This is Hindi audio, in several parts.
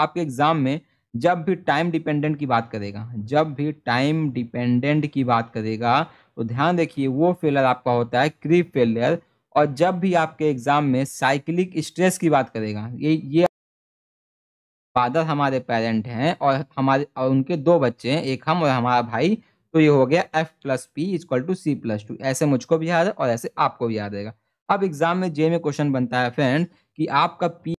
आपके एग्ज़ाम में जब भी टाइम डिपेंडेंट की बात करेगा जब भी टाइम डिपेंडेंट की बात करेगा तो ध्यान देखिए वो फेलियर आपका होता है क्रीप फेलियर और जब भी आपके एग्ज़ाम में साइकिलिक स्ट्रेस की बात करेगा ये ये फादर हमारे पेरेंट हैं और हमारे और उनके दो बच्चे हैं एक हम और हमारा भाई तो ये हो गया F plus P is equal to C plus two ऐसे मुझको भी याद है और ऐसे आपको भी याद रहेगा अब एग्जाम में जे में क्वेश्चन बनता है फ्रेंड कि आपका P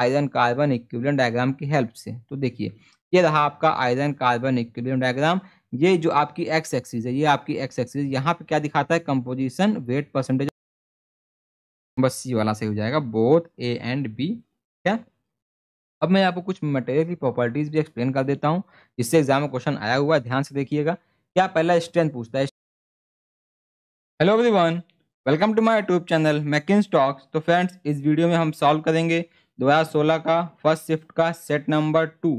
iron carbon equilibrium diagram की हेल्प से तो देखिए ये रहा आपका आयरन कार्बन इक्विलियन डायग्राम ये जो आपकी एक्स एक्सिस है ये आपकी एक्स एक्सिस यहाँ पे क्या दिखाता है composition weight percentage number C वाला सही हो जाएगा बोथ ए एंड बी क्या अब मैं आपको कुछ मटेरियल की प्रॉपर्टीज भी एक्सप्लेन कर देता हूँ जिससे एग्जाम में क्वेश्चन आया हुआ है ध्यान से देखिएगा क्या पहला स्ट्रेंथ पूछता है hello everyone welcome to my YouTube channel मैकिन स्टॉक्स तो फ्रेंड्स इस वीडियो में हम सॉल्व करेंगे 2016 का फर्स्ट शिफ्ट का set number two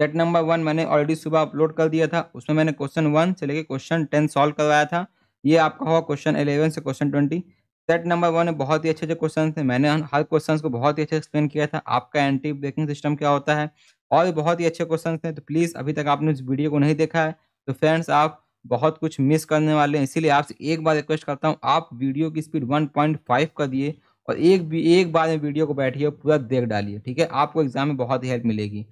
set number one मैंने ऑलरेडी सुबह अपलोड कर दिया था उसमें मैंने क्वेश्चन वन से लेकर क्वेश्चन टेन सॉल्व करवाया था ये आपका हुआ क्वेश्चन एलेवन से question twenty set number one में बहुत ही अच्छे अच्छे क्वेश्चन थे मैंने हर क्वेश्चन को बहुत ही अच्छे एक्सप्लेन किया था आपका एंटी ब्रेकिंग सिस्टम क्या होता है और भी बहुत ही अच्छे क्वेश्चन थे तो प्लीज़ अभी तक आपने उस वीडियो को नहीं देखा है तो फ्रेंड्स आप बहुत कुछ मिस करने वाले हैं इसीलिए आपसे एक बार रिक्वेस्ट करता हूँ आप वीडियो की स्पीड फाइव कर दिए और एक भी एक बार में वीडियो को बैठिए पूरा देख डालिए ठीक है आपको एग्जाम में बहुत ही हेल्प मिलेगी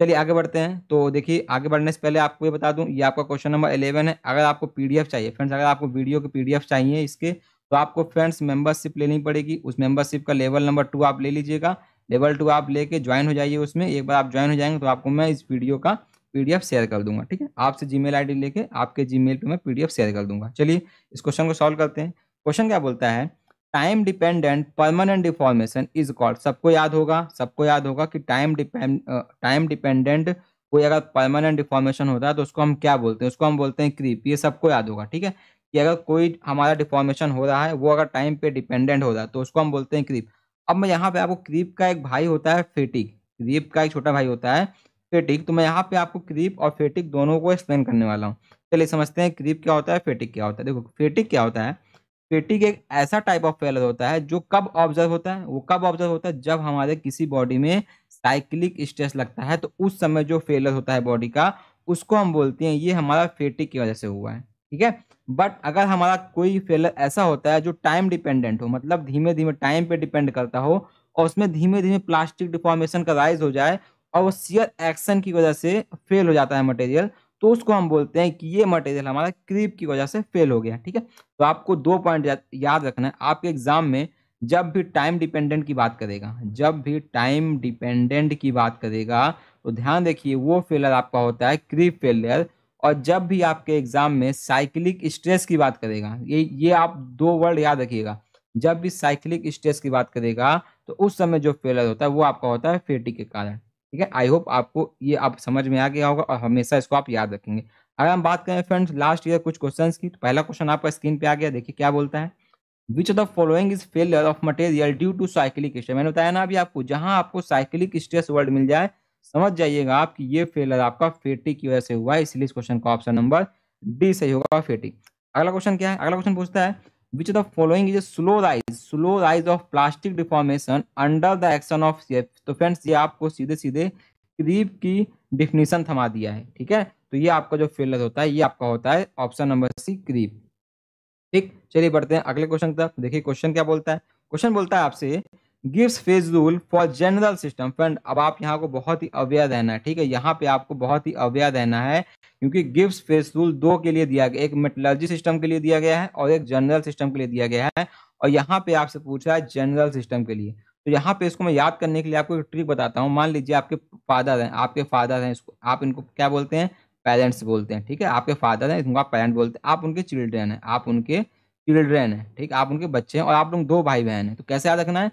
चलिए आगे बढ़ते हैं तो देखिए आगे बढ़ने से पहले आपको ये बता दूं ये आपका क्वेश्चन नंबर एलेवन है अगर आपको पीडीएफ चाहिए फ्रेंड्स अगर आपको वीडियो के पीडीएफ चाहिए इसके तो आपको फ्रेंड्स मेंबरशिप लेनी पड़ेगी उस मेंबरशिप का लेवल नंबर टू आप ले लीजिएगा लेवल टू आप लेके ज्वाइन हो जाइए उसमें एक बार आप ज्वाइन हो जाएंगे तो आपको मैं इस वीडियो का पी शेयर कर दूंगा ठीक है आपसे जी मेल लेके आपके मेल पर मैं पी शेयर कर दूंगा चलिए इस क्वेश्चन को सॉल्व करते हैं क्वेश्चन क्या बोलता है time dependent permanent deformation is called सबको याद होगा सबको याद होगा कि टाइम डिपेंड टाइम डिपेंडेंट कोई अगर परमानेंट डिफॉर्मेशन होता है तो उसको हम क्या बोलते हैं उसको हम बोलते हैं क्रीप ये सबको याद होगा ठीक है कि अगर कोई हमारा डिफॉर्मेशन हो रहा है वो अगर टाइम पे डिपेंडेंट हो रहा है तो उसको हम बोलते हैं क्रीप अब मैं यहाँ पे आपको क्रीप का एक भाई होता है फेटिक क्रीप का एक छोटा भाई होता है फेटिक तो मैं यहाँ पे आपको क्रीप और फेटिक दोनों को एक्सप्लेन करने वाला हूँ चलिए समझते हैं क्रीप क्या होता है फेटिक क्या होता है देखो फेटिक क्या होता है फेटिक एक ऐसा टाइप ऑफ फेलर होता है जो कब ऑब्जर्व होता है वो कब ऑब्जर्व होता है जब हमारे किसी बॉडी में साइक्लिक स्ट्रेस लगता है तो उस समय जो फेलर होता है बॉडी का उसको हम बोलते हैं ये हमारा फेटिक की वजह से हुआ है ठीक है बट अगर हमारा कोई फेलर ऐसा होता है जो टाइम डिपेंडेंट हो मतलब धीमे धीमे टाइम पे डिपेंड करता हो और उसमें धीमे धीमे प्लास्टिक डिफॉर्मेशन का राइज हो जाए और वो सियर एक्शन की वजह से फेल हो जाता है मटेरियल तो उसको हम बोलते हैं कि ये मटेरियल हमारा क्रीप की वजह से फेल हो गया ठीक है तो आपको दो पॉइंट याद रखना है आपके एग्जाम में जब भी टाइम डिपेंडेंट की बात करेगा जब भी टाइम डिपेंडेंट की बात करेगा तो ध्यान रखिए वो फेलर आपका होता है क्रीप फेलियर और जब भी आपके एग्जाम में साइक्लिक स्ट्रेस की बात करेगा ये ये आप दो वर्ड याद रखिएगा जब भी साइक्लिक स्ट्रेस की बात करेगा तो उस समय जो फेलर होता है वो आपका होता है फेटी के कारण ठीक है आई होप आपको ये आप समझ में आ गया होगा और हमेशा इसको आप याद रखेंगे अगर हम बात करें फ्रेंड्स लास्ट ईयर कुछ क्वेश्चंस की तो पहला क्वेश्चन आपका स्क्रीन पे आ गया देखिए क्या बोलता है which of the following is failure of material due to cyclic stress मैंने बताया ना अभी आपको जहां आपको साइकिलिक स्ट्रेस वर्ड मिल जाए समझ जाइएगा आप कि ये फेलियर आपका फेटी की वजह से हुआ है इसलिए इस क्वेश्चन का ऑप्शन नंबर डी सही होगा फेटी अगला क्वेश्चन क्या है अगला क्वेश्चन पूछता है which the following is is a slow rise slow rise of plastic deformation under the action तो फ्रेंड्स ये आपको सीधे सीधे क्रीप की डिफिनीशन थमा दिया है ठीक है तो ये आपका जो फेलर होता है ये आपका होता है ऑप्शन नंबर सी क्रीप ठीक चलिए बढ़ते हैं अगले क्वेश्चन तक देखिए क्वेश्चन क्या बोलता है क्वेश्चन बोलता है आपसे गिव्स phase rule for general system friend अब आप यहाँ को बहुत ही अवेयर रहना है ठीक है यहाँ पे आपको बहुत ही अवेयर रहना है क्योंकि गिव्स फेज रूल दो के लिए दिया गया एक मेटोलॉजी सिस्टम के लिए दिया गया है और एक जनरल सिस्टम के लिए दिया गया है और यहाँ पे आपसे पूछा है जनरल सिस्टम के लिए तो यहाँ पे इसको मैं याद करने के लिए आपको एक ट्रिक बताता हूँ मान लीजिए आपके फादर हैं आपके फादर हैं इसको आप इनको क्या बोलते हैं पेरेंट्स बोलते हैं ठीक है आपके फादर हैं इनको आप पेरेंट बोलते हैं आप उनके चिल्ड्रेन हैं आप उनके चिल्ड्रेन हैं ठीक आप उनके बच्चे हैं और आप लोग दो भाई बहन हैं तो कैसे याद रखना है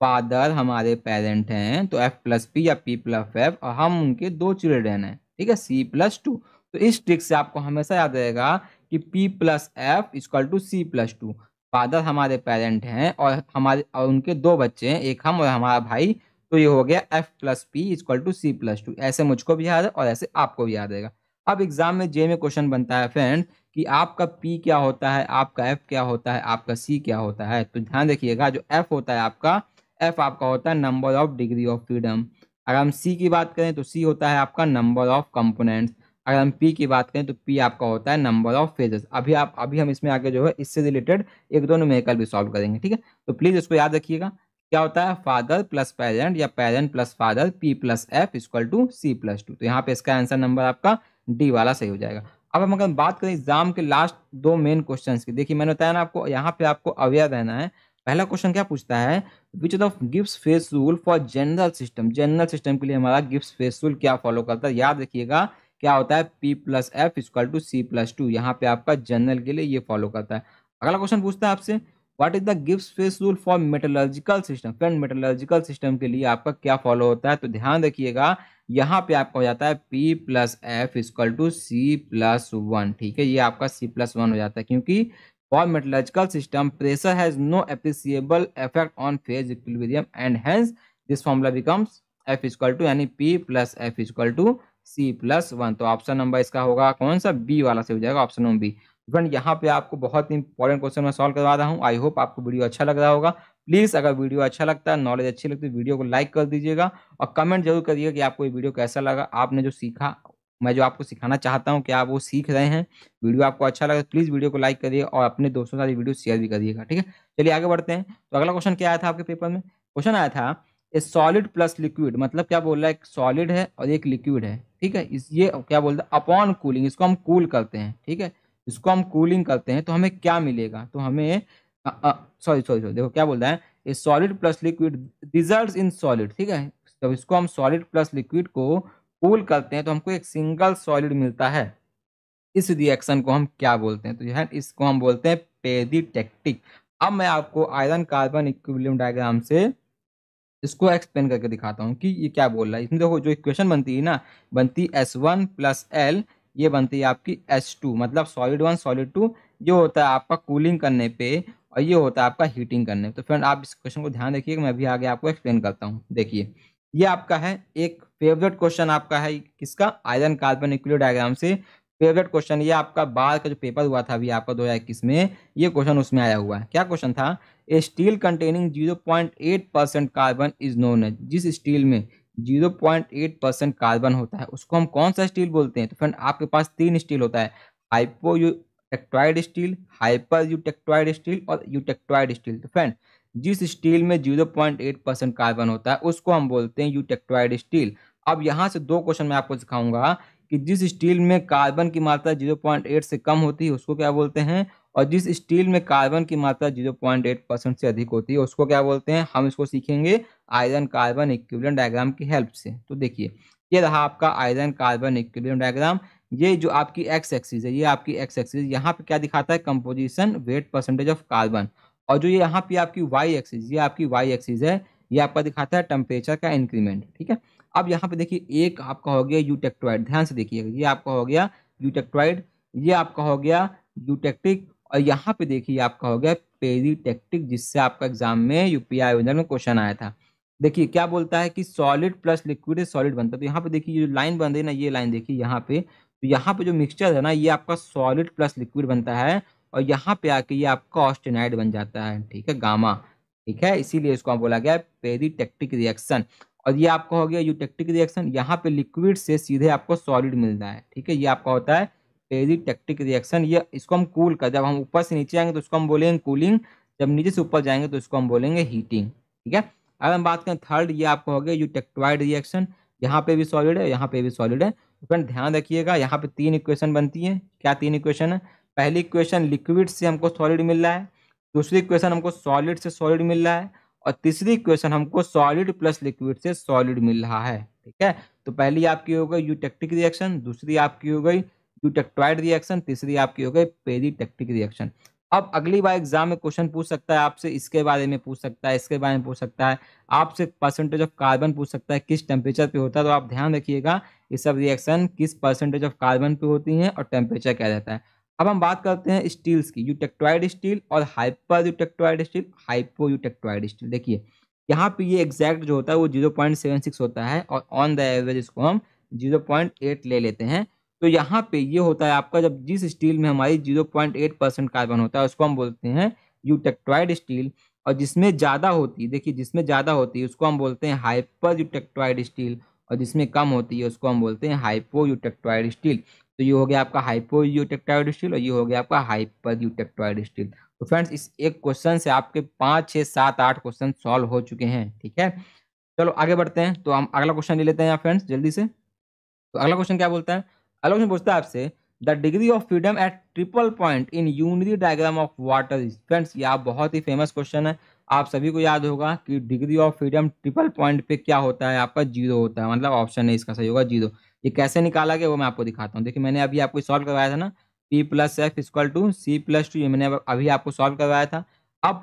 फादर हमारे पेरेंट हैं तो एफ प्लस पी या पी प्लस एफ और हम उनके दो चिल्ड्रेन हैं ठीक है सी प्लस टू तो इस ट्रिक से आपको हमेशा याद रहेगा कि P plus F is equal to C plus two father हमारे पेरेंट हैं और हमारे और उनके दो बच्चे हैं एक हम और हमारा भाई तो ये हो गया F plus P is equal to C plus two ऐसे मुझको भी याद है और ऐसे आपको भी याद रहेगा अब एग्जाम में जे में क्वेश्चन बनता है फ्रेंड कि आपका पी क्या होता है आपका एफ क्या होता है आपका सी क्या होता है तो ध्यान रखिएगा जो एफ होता है आपका एफ आपका होता है number of degree of freedom अगर हम सी की बात करें तो सी होता है आपका नंबर ऑफ कंपोनेंट्स अगर हम पी की बात करें तो पी आपका होता है नंबर ऑफ फेजेस अभी आप अभी हम इसमें आगे जो है इससे रिलेटेड एक दो मेकल भी सॉल्व करेंगे ठीक है तो प्लीज़ इसको याद रखिएगा क्या होता है फादर प्लस पेरेंट या parent plus father P plus F equal to C plus two तो यहाँ पे इसका आंसर नंबर आपका डी वाला सही हो जाएगा अब हम अगर बात करें एग्जाम के लास्ट दो मेन क्वेश्चंस की देखिए मैंने बताया ना आपको यहाँ पे आपको अवेयर रहना है पहला क्वेश्चन क्या पूछता है विच ऑफ गिफ्ट phase rule for general system general system के लिए हमारा गिफ्ट फेस रूल क्या फॉलो करता है याद रखिएगा क्या होता है P plus F is equal to C plus two यहाँ पे आपका जनरल के लिए ये फॉलो करता है अगला क्वेश्चन पूछता है आपसे व्हाट इज द गिफ्ट phase rule for metallurgical system friend metallurgical system के लिए आपका क्या फॉलो होता है तो ध्यान रखिएगा यहाँ पे आपका हो जाता है P plus F is equal to C plus one ठीक है ये आपका सी प्लस वन हो जाता है क्योंकि For metallurgical system, pressure has no appreciable effect on phase equilibrium and hence this formula becomes F is equal to यानी P plus F is equal to C plus one तो ऑप्शन नंबर इसका होगा कौन सा B वाला से हो जाएगा ऑप्शन नंबर बी फ्रेंड यहाँ पे आपको बहुत ही इंपॉर्टेंट क्वेश्चन मैं सॉल्व करवा रहा हूँ आई होप आपको वीडियो अच्छा लग रहा होगा प्लीज़ अगर वीडियो अच्छा लगता है नॉलेज अच्छी लगती है वीडियो को लाइक कर दीजिएगा और कमेंट जरूर करिएगा कि आपको ये वीडियो कैसा लगा आपने जो सीखा मैं जो आपको सिखाना चाहता हूँ कि आप वो सीख रहे हैं वीडियो आपको अच्छा लगा तो प्लीज़ वीडियो को लाइक करिए और अपने दोस्तों साथ वीडियो शेयर भी करिएगा ठीक है चलिए आगे बढ़ते हैं तो अगला क्वेश्चन क्या आया था आपके पेपर में क्वेश्चन आया था ए सॉलिड प्लस लिक्विड मतलब क्या बोल रहा है एक सॉलिड है और एक लिक्विड है ठीक है इस ये क्या बोलते हैं अपॉन कूलिंग इसको हम कूल करते हैं ठीक है इसको हम कूलिंग करते हैं तो हमें क्या मिलेगा तो हमें सॉरी सॉरी सॉरी देखो क्या बोल रहा है a solid plus liquid result in solid ठीक है जब तो इसको हम सॉलिड प्लस लिक्विड को कूल करते हैं तो हमको एक सिंगल सॉलिड मिलता है इस रिएक्शन को हम क्या बोलते हैं तो यह इसको हम बोलते हैं पेरीटेक्टिक अब मैं आपको आयरन कार्बन इक्विलियम डायग्राम से इसको एक्सप्लेन करके दिखाता हूँ कि ये क्या बोल रहा है इसमें देखो जो इक्वेशन बनती है ना बनती है एस वन प्लस एल ये बनती है आपकी एस टू मतलब सॉलिड वन सॉलिड टू ये होता है आपका कूलिंग करने पे और ये होता है आपका हीटिंग करने पे तो फ्रेंड आप इस क्वेश्चन को ध्यान रखिए मैं भी आगे आपको एक्सप्लेन करता हूँ देखिए ये आपका है एक फेवरेट क्वेश्चन आपका है किसका आयरन कार्बन न्यूक्लियर डायग्राम से फेवरेट क्वेश्चन ये आपका बाहर का जो पेपर हुआ था अभी आपका 2021 में ये क्वेश्चन उसमें आया हुआ है क्या क्वेश्चन था a steel containing eight percent carbon is known है जिस स्टील में 0.8 परसेंट कार्बन होता है उसको हम कौन सा स्टील बोलते हैं तो फ्रेंड आपके पास तीन स्टील होता है hypoeutectoid steel hypereutectoid steel और यूटेक्टॉइड स्टील तो फ्रेंड जिस स्टील में 0.8 परसेंट कार्बन होता है उसको हम बोलते हैं यूटेक्टॉइड स्टील अब यहाँ से दो क्वेश्चन मैं आपको सिखाऊंगा कि जिस स्टील में कार्बन की मात्रा 0.8 से कम होती है उसको क्या बोलते हैं और जिस स्टील में कार्बन की मात्रा 0.8 परसेंट से अधिक होती है उसको क्या बोलते हैं हम इसको सीखेंगे आयरन कार्बन इक्विवेलेंट डायग्राम की हेल्प से तो देखिए ये रहा आपका आयरन कार्बन इक्विवेलेंट डायग्राम ये जो आपकी एक्स एक्सिस है ये आपकी एक्स एक्सिस यहाँ पे क्या दिखाता है composition weight percentage of carbon और जो ये यहाँ पे आपकी वाई एक्सिस ये आपकी वाई एक्सिस है ये आपका दिखाता है टेम्परेचर का इंक्रीमेंट ठीक है अब यहाँ पे देखिए एक आपका हो गया यूटेक्ट्रॉइड ध्यान से देखिएगा ये आपका हो गया यूटेक्ट्रॉइड ये आपका हो गया यूटेक्टिक और यहाँ पे देखिए आपका हो गया पेरीटेक्टिक जिससे आपका एग्जाम में यूपीआई में क्वेश्चन आया था देखिए क्या बोलता है कि सॉलिड प्लस लिक्विड सॉलिड बनता है तो यहाँ पे देखिए जो लाइन बन रही है ना ये लाइन देखिए यहाँ पे तो यहाँ पे जो मिक्सचर है ना ये आपका सॉलिड प्लस लिक्विड बनता है और यहाँ पे आके ये आपका ऑस्टेनाइड बन जाता है ठीक है गामा ठीक है इसीलिए इसको बोला गया पेरीटेक्टिक रिएक्शन और ये आपका हो गया यूटेक्टिक रिएक्शन यहाँ पे लिक्विड से सीधे आपको सॉलिड मिलता है ठीक है ये आपका होता है पेरीटेक्टिक रिएक्शन ये इसको हम कूल कर जब हम ऊपर से नीचे आएंगे तो उसको हम बोलेंगे कूलिंग जब नीचे से ऊपर जाएंगे तो इसको हम बोलेंगे हीटिंग ठीक है अगर हम बात करें थर्ड ये आपको हो गया यूटेक्टोइड रिएक्शन यहाँ पे भी सॉलिड है यहाँ पे भी सॉलिड है तो फ्रेंड ध्यान रखिएगा यहाँ पे तीन इक्वेशन बनती है क्या तीन इक्वेशन है पहली क्वेश्चन लिक्विड से हमको सॉलिड मिल रहा है दूसरी क्वेश्चन हमको सॉलिड से सॉलिड मिल रहा है और तीसरी क्वेश्चन हमको सॉलिड प्लस लिक्विड से सॉलिड मिल रहा है ठीक है तो पहली आपकी हो गई यूटेक्टिक रिएक्शन दूसरी आपकी हो गई यूटेक्टॉइड रिएक्शन तीसरी आपकी हो गई पेरीटेक्टिक रिएक्शन अब अगली बार एग्जाम में क्वेश्चन पूछ सकता है आपसे इसके बारे में पूछ सकता है इसके बारे में पूछ सकता है आपसे परसेंटेज ऑफ कार्बन पूछ सकता है किस टेम्परेचर पे होता है तो आप ध्यान रखिएगा ये सब रिएक्शन किस परसेंटेज ऑफ कार्बन पे होती हैं और टेम्परेचर क्या रहता है अब हम बात करते हैं स्टील्स की यूटेक्टोइड स्टील और hypereutectoid steel hypoeutectoid steel देखिए यहाँ पे ये एग्जैक्ट जो होता है वो जीरो पॉइंट सेवन सिक्स होता है और ऑन द एवरेज इसको हम जीरो पॉइंट एट ले लेते हैं तो यहाँ पे ये होता है आपका जब जिस स्टील में हमारी zero point eight percent carbon होता है उसको हम बोलते हैं यूटेक्टोइड स्टील और जिसमें ज़्यादा होती है देखिए जिसमें ज़्यादा होती है उसको हम बोलते हैं हाइपर यूटेक्ट्राइड स्टील और जिसमें कम होती है उसको हम बोलते हैं हाइपो यूटेक्टोइड स्टील तो ये हो गया आपका हाइपो यूटेक्टॉइड स्टील और ये हो गया आपका हाइपर यूटेक्टॉइड स्टील तो फ्रेंड्स इस एक क्वेश्चन से आपके पाँच छः सात आठ क्वेश्चन सॉल्व हो चुके हैं ठीक है चलो आगे बढ़ते हैं तो हम अगला क्वेश्चन ले लेते हैं फ्रेंड्स जल्दी से तो अगला क्वेश्चन क्या बोलता है अगला क्वेश्चन पूछता है आपसे the degree of freedom at triple point in unity diagram of water is friends ये आप बहुत ही फेमस क्वेश्चन है आप सभी को याद होगा कि degree of freedom triple point पे क्या होता है आपका जीरो होता है मतलब ऑप्शन है इसका सही होगा जीरो ये कैसे निकाला गया वो मैं आपको दिखाता हूँ देखिए मैंने अभी आपको सॉल्व करवाया था ना P plus F equal to C plus two ये मैंने अभी आपको सॉल्व करवाया था अब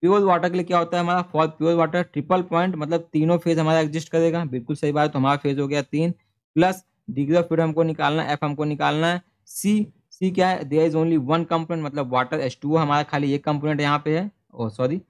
प्योर वाटर के लिए क्या होता है हमारा for pure water triple point मतलब तीनों फेज हमारा एग्जिस्ट करेगा बिल्कुल सही बात तो हमारा फेज हो गया तीन प्लस डिग्री ऑफ फ्रीडम हमको निकालना है एफ हमको निकालना है सी सी क्या है there is only one component मतलब वाटर एस टू हमारा खाली एक कंपोनेंट यहाँ पे है और सॉरी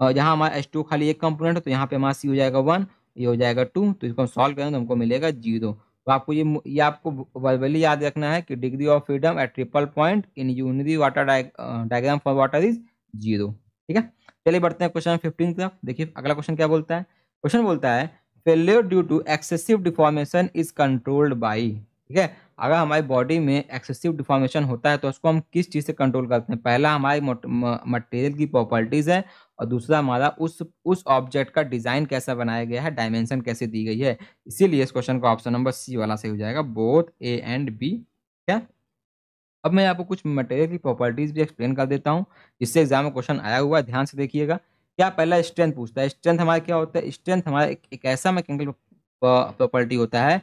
और जहाँ हमारा एस टू खाली एक कंपोनेंट है तो यहाँ पे हमारा सी हो जाएगा वन ये हो जाएगा टू तो इसको हम सॉल्व करें तो हमको मिलेगा जीरो तो आपको ये ये आपको वर्बली याद रखना है कि degree of freedom at triple point in unity water diagram for water is zero ठीक है चलिए बढ़ते हैं क्वेश्चन फिफ्टीन तरफ देखिए अगला क्वेश्चन क्या बोलता है क्वेश्चन बोलता है failure due to excessive deformation is controlled by ठीक है अगर हमारी बॉडी में एक्सेसिव डिफॉर्मेशन होता है तो उसको हम किस चीज़ से कंट्रोल करते हैं पहला हमारी मटेरियल की प्रॉपर्टीज़ है और दूसरा हमारा उस उस ऑब्जेक्ट का डिज़ाइन कैसा बनाया गया है डायमेंशन कैसे दी गई है इसीलिए इस क्वेश्चन का ऑप्शन नंबर सी वाला सही हो जाएगा बोथ ए एंड बी क्या अब मैं आपको कुछ मटेरियल की प्रॉपर्टीज़ भी एक्सप्लेन कर देता हूँ जिससे एग्जाम में क्वेश्चन आया हुआ है ध्यान से देखिएगा क्या पहला स्ट्रेंथ पूछता है स्ट्रेंथ हमारा क्या होता है स्ट्रेंथ हमारा एक, एक ऐसा मैकेनिकल प्रॉपर्टी होता है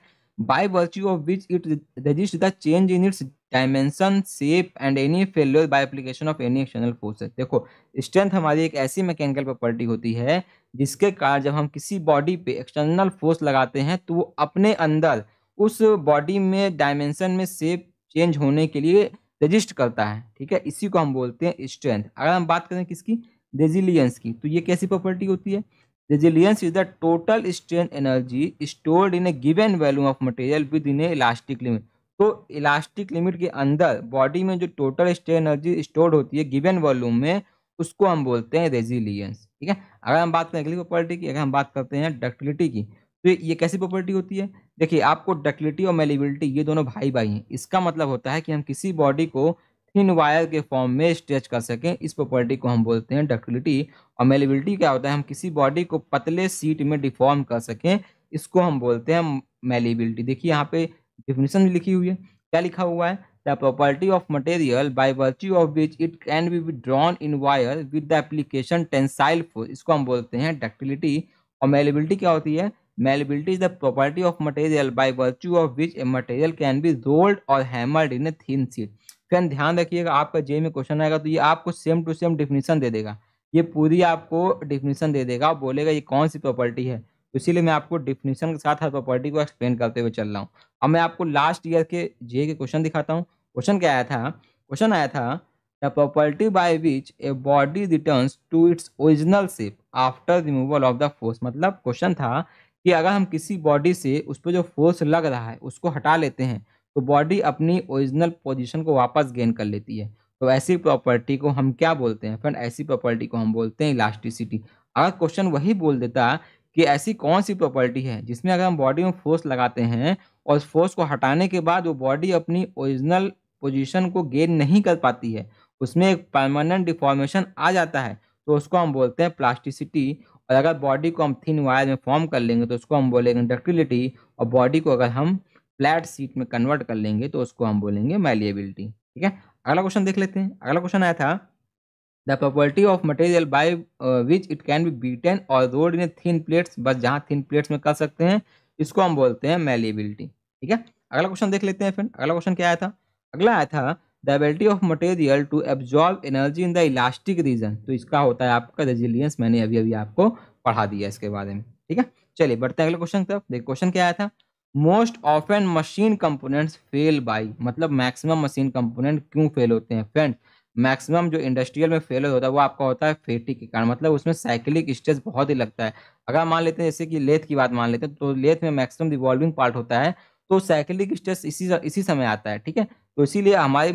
by virtue of which it resist the change in its dimension shape and any failure by application of any external force देखो स्ट्रेंथ हमारी एक ऐसी मैकेनिकल प्रॉपर्टी होती है जिसके कारण जब हम किसी बॉडी पे एक्सटर्नल फोर्स लगाते हैं तो वो अपने अंदर उस बॉडी में डायमेंशन में सेप चेंज होने के लिए रजिस्ट करता है ठीक है इसी को हम बोलते हैं स्ट्रेंथ अगर हम बात करें किसकी रेजिलियंस की तो ये कैसी प्रॉपर्टी होती है resilience is the total strength energy stored in a given value of material within a elastic limit तो इलास्टिक लिमिट के अंदर बॉडी में जो टोटल स्टे एनर्जी स्टोर होती है गिवन वॉल्यूम में उसको हम बोलते हैं रेजिलियंस ठीक है अगर हम बात करें अगली प्रॉपर्टी की अगर हम बात करते हैं डक्टिलिटी की तो ये कैसी प्रॉपर्टी होती है देखिए आपको डक्टिलिटी और मेलिबिलिटी ये दोनों भाई भाई हैं इसका मतलब होता है कि हम किसी बॉडी को थिन वायर के फॉर्म में स्ट्रेच कर सकें इस प्रॉपर्टी को हम बोलते हैं डक्टिलिटी और मेलिबिलिटी क्या होता है हम किसी बॉडी को पतले सीट में डिफॉर्म कर सकें इसको हम बोलते हैं मेलिबिलिटी देखिए यहाँ पे डिफिनेशन भी लिखी हुई है क्या लिखा हुआ है the property of material by virtue of which it can be withdrawn in wire with the application tensile force इसको हम बोलते हैं डक्टिलिटी और मेलेबिलिटी क्या होती है malleability is the property of material by virtue of which a material can be rolled और hammered in a thin sheet friend ध्यान रखिएगा आपका जे में क्वेश्चन आएगा तो ये आपको सेम टू सेम डिफिनेशन दे देगा ये पूरी आपको डिफिनेशन दे देगा बोलेगा ये कौन सी प्रॉपर्टी है तो इसीलिए मैं आपको डिफिनेशन के साथ हर प्रॉपर्टी को एक्सप्लेन करते हुए चल रहा हूँ अब मैं आपको लास्ट ईयर के जे के क्वेश्चन दिखाता हूँ क्वेश्चन क्या आया था क्वेश्चन आया था the property by which a body return to its original shape after removal of the force मतलब क्वेश्चन था कि अगर हम किसी बॉडी से उस पर जो फोर्स लग रहा है उसको हटा लेते हैं तो बॉडी अपनी ओरिजिनल पोजिशन को वापस गेन कर लेती है तो ऐसी प्रॉपर्टी को हम क्या बोलते हैं फ्रेंड ऐसी प्रॉपर्टी को हम बोलते हैं इलास्टिसिटी अगर क्वेश्चन वही बोल देता कि ऐसी कौन सी प्रॉपर्टी है जिसमें अगर हम बॉडी में फोर्स लगाते हैं और फोर्स को हटाने के बाद वो बॉडी अपनी ओरिजिनल पोजीशन को गेन नहीं कर पाती है उसमें एक परमानेंट डिफॉर्मेशन आ जाता है तो उसको हम बोलते हैं प्लास्टिसिटी और अगर बॉडी को हम थिन वायर में फॉर्म कर लेंगे तो उसको हम बोलेंगे डक्टिलिटी और बॉडी को अगर हम फ्लैट सीट में कन्वर्ट कर लेंगे तो उसको हम बोलेंगे मैलिएबिलिटी ठीक है अगला क्वेश्चन देख लेते हैं अगला क्वेश्चन आया था the property of material by which it can be beaten और रोड इन थिन प्लेट्स बस जहाँ थिन प्लेट्स में कर सकते हैं इसको हम बोलते हैं मेलेबिलिटी ठीक है अगला क्वेश्चन देख लेते हैं फ्रेंड अगला क्वेश्चन क्या आया था अगला आया था the ability of material to absorb energy in the elastic region तो इसका होता है आपका रेजिलियंस मैंने अभी अभी आपको पढ़ा दिया इसके बारे में ठीक है चलिए बढ़ते हैं अगले क्वेश्चन की तरफ देख क्वेश्चन क्या आया था most of an machine components fail by मतलब मैक्सिमम मशीन कंपोनेंट क्यों फेल होते हैं फ्रेंड्स मैक्सिमम जो इंडस्ट्रियल में फेलर होता है वो आपका होता है फेटी के कारण मतलब उसमें साइकिलिक स्ट्रेस बहुत ही लगता है अगर मान लेते हैं जैसे कि लेथ की बात मान लेते हैं तो लेथ में मैक्सिमम रिवॉल्विंग पार्ट होता है तो साइकिलिक स्ट्रेस इसी इसी समय आता है ठीक है तो इसीलिए हमारी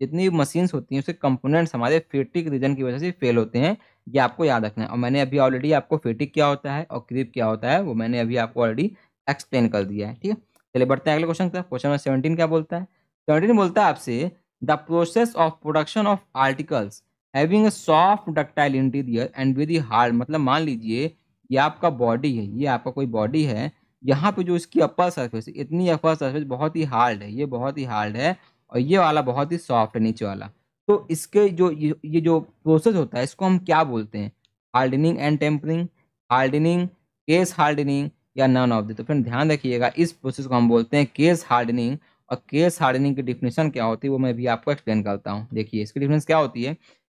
जितनी मशीन्स होती हैं उसके कंपोनेंट्स हमारे फेटिक रीजन की वजह से फेल होते हैं ये आपको याद रखना है और मैंने अभी ऑलरेडी आपको फेटिक क्या होता है और क्रीप क्या होता है वो मैंने अभी आपको ऑलरेडी एक्सप्लेन कर दिया है ठीक है चलिए बढ़ते हैं अगले क्वेश्चन का क्वेश्चन नंबर सेवेंटीन क्या बोलता है सेवनटीन बोलता है आपसे the process of production of articles having a soft ductile interior and very hard मतलब मान लीजिए ये आपका बॉडी है ये आपका कोई बॉडी है यहाँ पे जो इसकी अपर सरफेस इतनी अपर सर्फेस बहुत ही हार्ड है ये बहुत ही हार्ड है और ये वाला बहुत ही सॉफ्ट है नीचे वाला तो इसके जो ये जो प्रोसेस होता है इसको हम क्या बोलते हैं hardening and tempering hardening case hardening या नॉन ऑफ द तो फिर ध्यान रखिएगा इस प्रोसेस को हम बोलते हैं केस हार्डनिंग और केस हार्डनिंग की डिफिनेशन क्या होती है वो मैं भी आपको एक्सप्लेन करता हूँ देखिए इसकी डिफिनेशन क्या होती है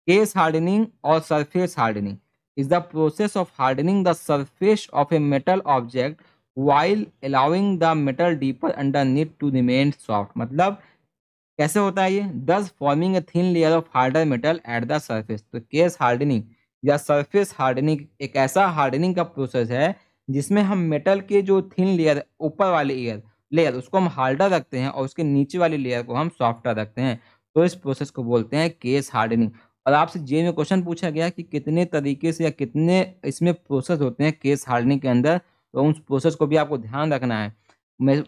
केस हार्डनिंग और surface hardening is the process of hardening the surface of a metal object while allowing the metal deeper underneath to remain soft मतलब कैसे होता है ये thus forming a thin layer of harder metal at the surface तो केस हार्डनिंग या सरफेस हार्डनिंग एक ऐसा हार्डनिंग का प्रोसेस है जिसमें हम मेटल के जो थिन लेयर ऊपर वाले ईयर लेयर उसको हम हार्डर रखते हैं और उसके नीचे वाली लेयर को हम सॉफ्टर रखते हैं तो इस प्रोसेस को बोलते हैं केस हार्डनिंग और आपसे जे में क्वेश्चन पूछा गया कि कितने तरीके से या कितने इसमें प्रोसेस होते हैं केस हार्डनिंग के अंदर तो उस प्रोसेस को भी आपको ध्यान रखना है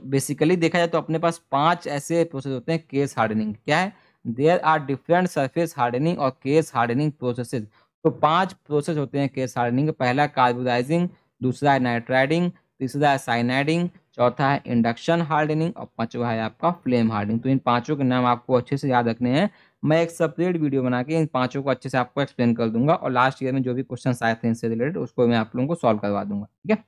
बेसिकली देखा जाए तो अपने पास पाँच ऐसे प्रोसेस होते हैं केस हार्डनिंग क्या है there are different surface hardening और केस हार्डनिंग प्रोसेसेज तो पांच प्रोसेस होते हैं केस हार्डनिंग पहला कार्बोडाइजिंग दूसरा है नाइट्राइडिंग तीसरा है साइनाइडिंग चौथा है इंडक्शन हार्डनिंग और पांचवा है आपका फ्लेम हार्डनिंग तो इन पांचों के नाम आपको अच्छे से याद रखने हैं मैं एक सेपरेट वीडियो बना के इन पांचों को अच्छे से आपको एक्सप्लेन कर दूंगा और लास्ट ईयर में जो भी क्वेश्चन आए थे इनसे रिलेटेड उसको मैं आप लोगों को सॉल्व करवा दूंगा ठीक है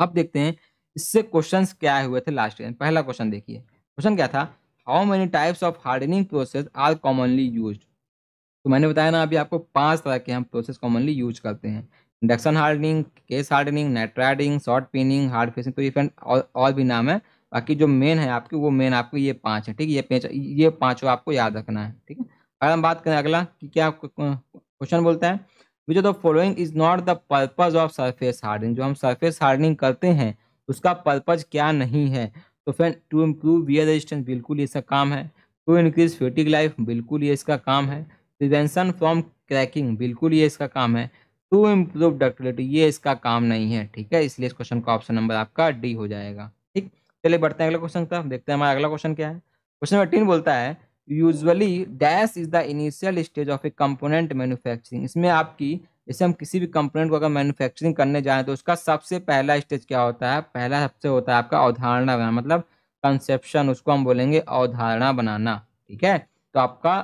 अब देखते हैं इससे क्वेश्चन क्या हुए थे लास्ट ईयर पहला क्वेश्चन देखिए क्वेश्चन क्या था how many types of hardening process are commonly use तो मैंने बताया ना अभी आपको पांच तरह के हम प्रोसेस कॉमनली यूज करते हैं induction hardening case hardening riding shot peening hard facing तो ये फ्रेंड और, और भी नाम है बाकी जो मेन है आपकी वो मेन आपको ये पाँच है ठीक है ये पेच ये पाँचों आपको याद रखना है ठीक है अगर हम बात करें अगला कि क्या क्वेश्चन बोलता है which of the following is not the purpose of surface hardening जो हम सरफेस हार्डनिंग करते हैं उसका पर्पज क्या नहीं है तो friend to improve wear resistance बिल्कुल ये इसका काम है टू इंक्रीज फिटिक लाइफ बिल्कुल ये इसका काम है प्रिवेंशन फ्रॉम क्रैकिंग बिल्कुल ये इसका काम है टू इम्प्रूव डक्टिलिटी ये इसका काम नहीं है ठीक है इसलिए इस क्वेश्चन का ऑप्शन नंबर आपका डी हो जाएगा ठीक चलिए बढ़ते हैं अगला क्वेश्चन का देखते हैं हमारा अगला क्वेश्चन क्या है क्वेश्चन नंबर टीन बोलता है usually dash is the initial stage of a component manufacturing इसमें आपकी जैसे हम किसी भी कंपोनेंट को अगर मैन्युफैक्चरिंग करने जाएँ तो उसका सबसे पहला स्टेज क्या होता है पहला सबसे होता है आपका अवधारणा बनाना मतलब कंसेप्शन उसको हम बोलेंगे अवधारणा बनाना ठीक है तो आपका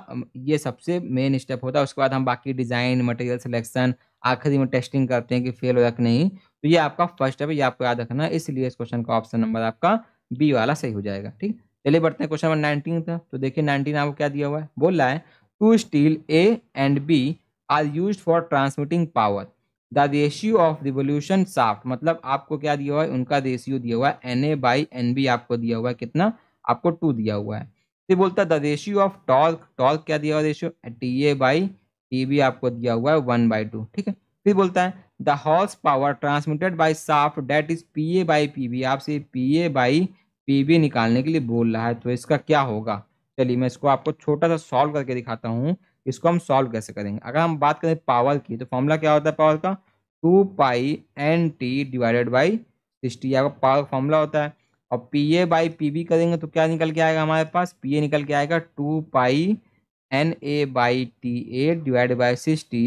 ये सबसे मेन स्टेप होता है उसके बाद हम बाकी डिज़ाइन मटेरियल सिलेक्शन आखिरी में टेस्टिंग करते हैं कि फेल हो या कि नहीं तो ये आपका फर्स्ट है ये आपको याद रखना इसलिए इस क्वेश्चन का ऑप्शन नंबर आपका बी वाला सही हो जाएगा ठीक चलिए बढ़ते हैं क्वेश्चन नंबर नाइनटीन था तो देखिए नाइनटीन आपको क्या दिया हुआ है बोल रहा है two steel A and B are use for transmitting power the ratio of revolution shaft मतलब आपको क्या दिया हुआ है उनका रेशियो दिया हुआ है N A by N B आपको दिया हुआ है कितना आपको टू दिया हुआ है फिर बोलता है the ratio of torque torque क्या दिया हुआ रेशियो टी ए बाई ये भी आपको दिया हुआ है वन बाई टू ठीक है फिर बोलता है the horsepower transmitted by shaft that is P A by P B आपसे P A by P B निकालने के लिए बोल रहा है तो इसका क्या होगा चलिए मैं इसको आपको छोटा सा सॉल्व करके दिखाता हूँ इसको हम सॉल्व कैसे करेंगे अगर हम बात करें पावर की तो फॉर्मूला क्या होता है पावर का two pi N T divided by sixty आपका पावर फॉर्मूला होता है और P A by P B करेंगे तो क्या निकल के आएगा हमारे पास पी ए निकल के आएगा two pi N A by T A divide by sixty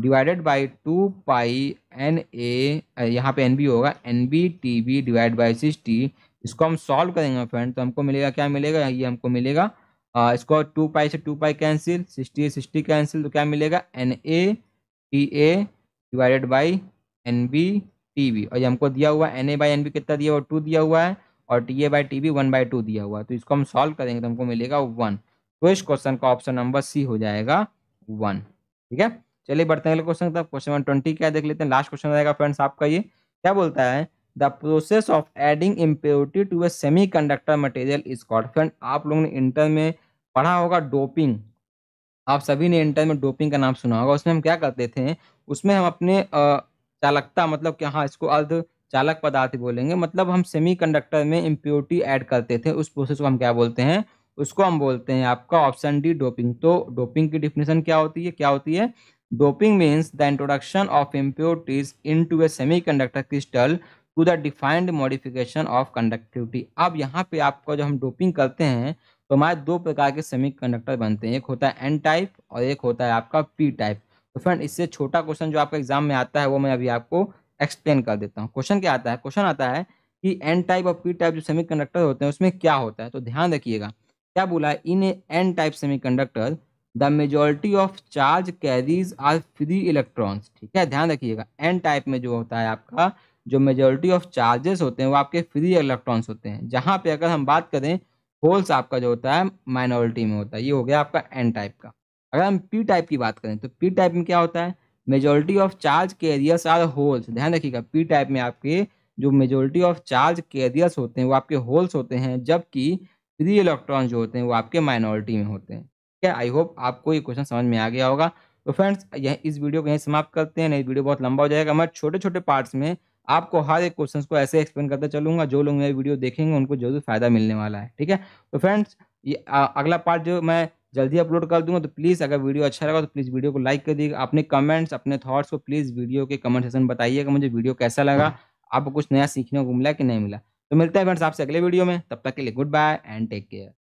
divided by two pi N A यहाँ पे एन बी होगा N B T B divide by sixty इसको हम सॉल्व करेंगे फ्रेंड तो हमको मिलेगा क्या मिलेगा ये हमको मिलेगा आ, इसको टू पाई से two pi cancel sixty sixty cancel तो क्या मिलेगा N A T A divided by N B T B और ये हमको दिया हुआ N A by N B कितना दिया हुआ टू दिया हुआ है और T A by T B one by two दिया हुआ है तो इसको हम सॉल्व करेंगे तो हमको मिलेगा वन तो इस क्वेश्चन का ऑप्शन नंबर सी हो जाएगा वन ठीक है चलिए बढ़ते हैं अगले क्वेश्चन तक क्वेश्चन नंबर ट्वेंटी क्या देख लेते हैं लास्ट क्वेश्चन रहेगा फ्रेंड्स आपका ये क्या बोलता है the process of adding impurity to a semiconductor material is called friend आप लोगों ने इंटर में पढ़ा होगा डोपिंग आप सभी ने इंटर में डोपिंग का नाम सुना होगा उसमें हम क्या करते थे उसमें हम अपने चालकता मतलब कि हाँ इसको अर्ध चालक पदार्थ बोलेंगे मतलब हम सेमी कंडक्टर में इम्प्योरिटी ऐड करते थे उस प्रोसेस को हम क्या बोलते हैं उसको हम बोलते हैं आपका ऑप्शन डी डोपिंग तो डोपिंग की डिफिनेशन क्या होती है क्या होती है doping means the introduction of impurities into a semiconductor crystal to the defined modification of conductivity अब यहाँ पे आपका जब हम डोपिंग करते हैं तो हमारे दो प्रकार के सेमी कंडक्टर बनते हैं एक होता है एन टाइप और एक होता है आपका पी टाइप तो फ्रेंड इससे छोटा क्वेश्चन जो आपका एग्जाम में आता है वो मैं अभी आपको एक्सप्लेन कर देता हूँ क्वेश्चन क्या आता है क्वेश्चन आता है कि एन टाइप और पी टाइप जो सेमी कंडक्टर होते हैं उसमें क्या होता है तो ध्यान रखिएगा क्या बोला in N type semiconductor the majority of charge carries are free electrons ठीक है ध्यान रखिएगा एन टाइप में जो होता है आपका जो मेजोरिटी ऑफ चार्जेस होते हैं वो आपके फ्री इलेक्ट्रॉन्स होते हैं जहाँ पे अगर हम बात करें होल्स आपका जो होता है माइनॉरिटी में होता है ये हो गया आपका एन टाइप का अगर हम पी टाइप की बात करें तो पी टाइप में क्या होता है majority of charge carriers are holes ध्यान रखिएगा पी टाइप में आपके जो मेजोरिटी ऑफ चार्ज कैरियर्स होते हैं वो आपके होल्स होते हैं जबकि फ्री इलेक्ट्रॉन जो होते हैं वो आपके माइनॉरिटी में होते हैं ठीक है आई होप आपको ये क्वेश्चन समझ में आ गया होगा तो फ्रेंड्स यह इस वीडियो को यहीं समाप्त करते हैं नहीं वीडियो बहुत लंबा हो जाएगा मैं छोटे छोटे पार्ट्स में आपको हर एक क्वेश्चन को ऐसे एक्सप्लेन करता चलूंगा जो लोग मेरी वीडियो देखेंगे उनको जरूर फायदा मिलने वाला है ठीक है तो फ्रेंड्स ये अगला पार्ट जो मैं जल्दी अपलोड कर दूंगा तो प्लीज़ अगर वीडियो अच्छा लगा तो प्लीज़ वीडियो को लाइक कर दीजिएगा अपने कमेंट्स अपने थॉट्स को प्लीज़ वीडियो के कमेंट सेक्शन बताइएगा मुझे वीडियो कैसा लगा आपको कुछ नया सीखने को मिला कि नहीं मिला तो मिलते हैं फ्रेंड्स आपसे अगले वीडियो में तब तक के लिए goodbye and take care